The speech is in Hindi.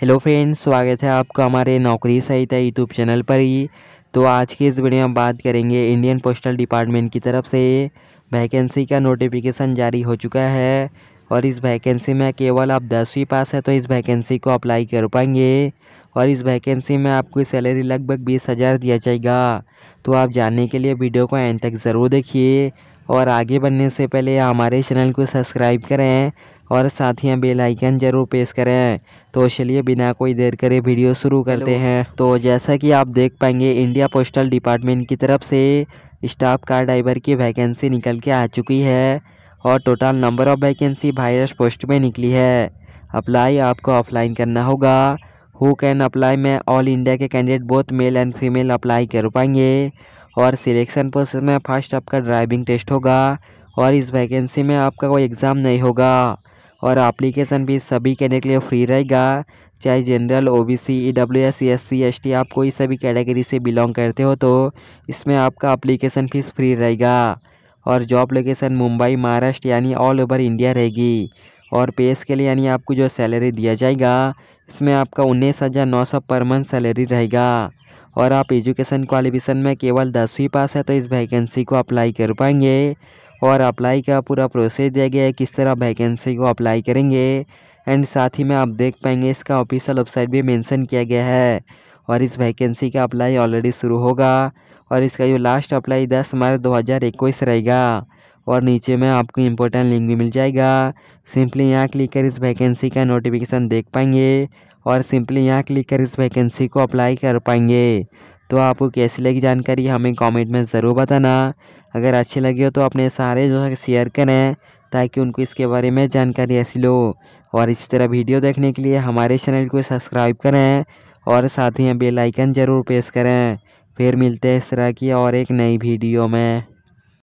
हेलो फ्रेंड्स स्वागत है आपका हमारे नौकरी सहित है यूट्यूब चैनल पर ही तो आज की इस वीडियो में बात करेंगे इंडियन पोस्टल डिपार्टमेंट की तरफ से वैकेंसी का नोटिफिकेशन जारी हो चुका है और इस वैकेंसी में केवल आप दसवीं पास है तो इस वैकेंसी को अप्लाई कर पाएंगे और इस वैकेंसी में आपको सैलरी लगभग बीस हज़ार दिया जाएगा तो आप जानने के लिए वीडियो को एंड तक ज़रूर देखिए और आगे बढ़ने से पहले हमारे चैनल को सब्सक्राइब करें और साथ ही बेल आइकन जरूर प्रेस करें तो चलिए बिना कोई देर करे वीडियो शुरू करते हैं तो जैसा कि आप देख पाएंगे इंडिया पोस्टल डिपार्टमेंट की तरफ से स्टाफ कार ड्राइवर की वैकेंसी निकल के आ चुकी है और टोटल नंबर ऑफ वैकेंसी भाईरस पोस्ट में निकली है अप्लाई आपको ऑफलाइन करना होगा हु कैन अप्लाई में ऑल इंडिया के candidate both male and female apply कर पाएंगे और सिलेक्शन प्रोसेस में फर्स्ट आपका ड्राइविंग टेस्ट होगा और इस वैकेंसी में आपका कोई एग्ज़ाम नहीं होगा और एप्लीकेशन भी सभी कैंडिडेट के लिए फ्री रहेगा चाहे general O B C E W S S C S C S T कोई सभी कैटेगरी से बिलोंग करते हो तो इसमें आपका एप्लीकेशन फ़ीस फ्री रहेगा और जॉब लोकेशन मुंबई महाराष्ट्र यानी ऑल ओवर इंडिया रहेगी और पे लिए यानी आपको जो सैलरी दिया जाएगा इसमें आपका उन्नीस हज़ार नौ सौ पर मंथ सैलरी रहेगा और आप एजुकेशन क्वालिफिकेशन में केवल दसवीं पास है तो इस वैकेंसी को अप्लाई कर पाएंगे और अप्लाई का पूरा प्रोसेस दिया गया है किस तरह वैकेंसी को अप्लाई करेंगे एंड साथ ही में आप देख पाएंगे इसका ऑफिशियल वेबसाइट भी मेंशन किया गया है और इस वैकेंसी का अप्लाई ऑलरेडी शुरू होगा और इसका जो लास्ट अप्लाई दस मार्च 2021 रहेगा और नीचे में आपको इम्पोर्टेंट लिंक भी मिल जाएगा सिंपली यहाँ क्लिक कर इस वैकेंसी का नोटिफिकेशन देख पाएंगे और सिंपली यहाँ क्लिक कर इस वैकेंसी को अप्लाई कर पाएंगे तो आपको कैसी लगी जानकारी हमें कमेंट में ज़रूर बताना अगर अच्छी लगी हो तो अपने सारे जो है शेयर करें ताकि उनको इसके बारे में जानकारी ऐसी लो और इसी तरह वीडियो देखने के लिए हमारे चैनल को सब्सक्राइब करें और साथ ही बेलाइकन ज़रूर प्रेस करें फिर मिलते हैं इस तरह की और एक नई वीडियो में